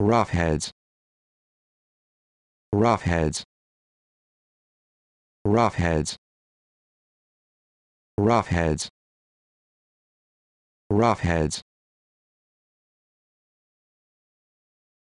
roughheads roughheads roughheads roughheads roughheads